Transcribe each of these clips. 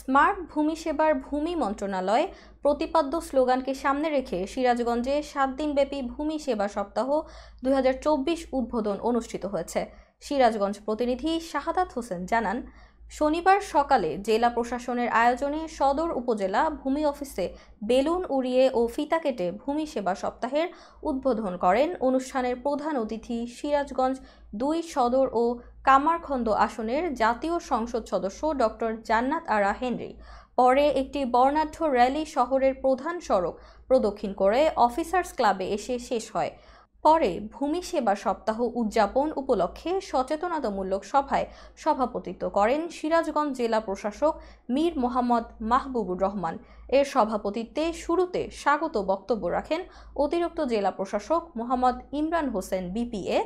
smart ভূমি সেবার ভূমি মন্ত্রণালয় প্রতিপাদ্য স্লোগানকে সামনে রেখে সিরাজগঞ্জে সাত দিনব্যাপী ভূমি সেবা সপ্তাহ দু উদ্বোধন অনুষ্ঠিত হয়েছে সিরাজগঞ্জ প্রতিনিধি শাহাদাত হোসেন জানান শনিবার সকালে জেলা প্রশাসনের আয়োজনে সদর উপজেলা ভূমি অফিসে বেলুন উড়িয়ে ও ফিতা কেটে ভূমি সেবা সপ্তাহের উদ্বোধন করেন অনুষ্ঠানের প্রধান অতিথি সিরাজগঞ্জ দুই সদর ও কামারখন্দ আসনের জাতীয় সংসদ সদস্য ডক্টর জান্নাত আরা হেনরি পরে একটি বর্ণাঢ্য র্যালি শহরের প্রধান সড়ক প্রদক্ষিণ করে অফিসার্স ক্লাবে এসে শেষ হয় পরে ভূমি সেবা সপ্তাহ উদযাপন উপলক্ষে সচেতনতামূলক সভায় সভাপতিত্ব করেন সিরাজগঞ্জ জেলা প্রশাসক মীর মোহাম্মদ মাহবুবুর রহমান এর সভাপতিত্বে শুরুতে স্বাগত বক্তব্য রাখেন অতিরিক্ত জেলা প্রশাসক মোহাম্মদ ইমরান হোসেন বিপিএ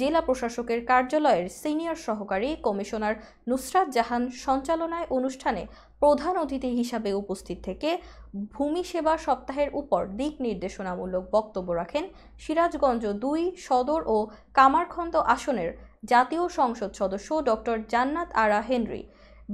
জেলা প্রশাসকের কার্যালয়ের সিনিয়র সহকারী কমিশনার নুসরাত জাহান সঞ্চালনায় অনুষ্ঠানে প্রধান অতিথি হিসাবে উপস্থিত থেকে ভূমি সেবা সপ্তাহের উপর দিক নির্দেশনামূলক বক্তব্য রাখেন সিরাজগঞ্জ দুই সদর ও কামারখন্দ আসনের জাতীয় সংসদ সদস্য ডক্টর জান্নাত আরা হেনরি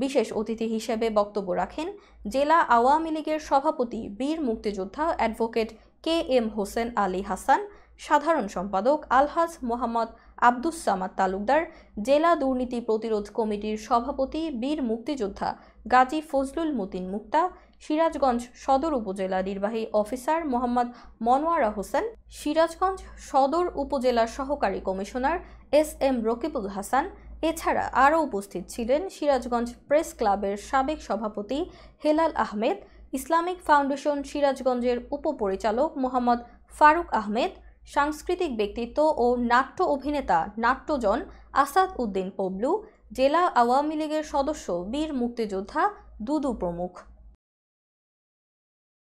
বিশেষ অতিথি হিসেবে বক্তব্য রাখেন জেলা আওয়ামী লীগের সভাপতি বীর মুক্তিযোদ্ধা advocate K M Hossain Ali Hasan সাধারণ সম্পাদক আলহাজ মোহাম্মদ আব্দুস সামাদ তালুকদার জেলা দুর্নীতি প্রতিরোধ কমিটির সভাপতি বীর মুক্তিযোদ্ধা গাজী ফজলুল মুতিন মুক্তা সিরাজগঞ্জ সদর উপজেলা নির্বাহী অফিসার মোহাম্মদ মনোয়ারা হোসেন সিরাজগঞ্জ সদর উপজেলা সহকারী commissioner S M Rakibul Hasan এছাড়া আরও উপস্থিত ছিলেন সিরাজগঞ্জ প্রেস ক্লাবের সাবেক সভাপতি হেলাল আহমেদ ইসলামিক ফাউন্ডেশন সিরাজগঞ্জের উপপরিচালক মোহাম্মদ ফারুক আহমেদ সাংস্কৃতিক ব্যক্তিত্ব ও নাট্য অভিনেতা নাট্যজন আসাদ উদ্দিন পবলু জেলা আওয়ামী লীগের সদস্য বীর মুক্তিযোদ্ধা দুদু প্রমুখ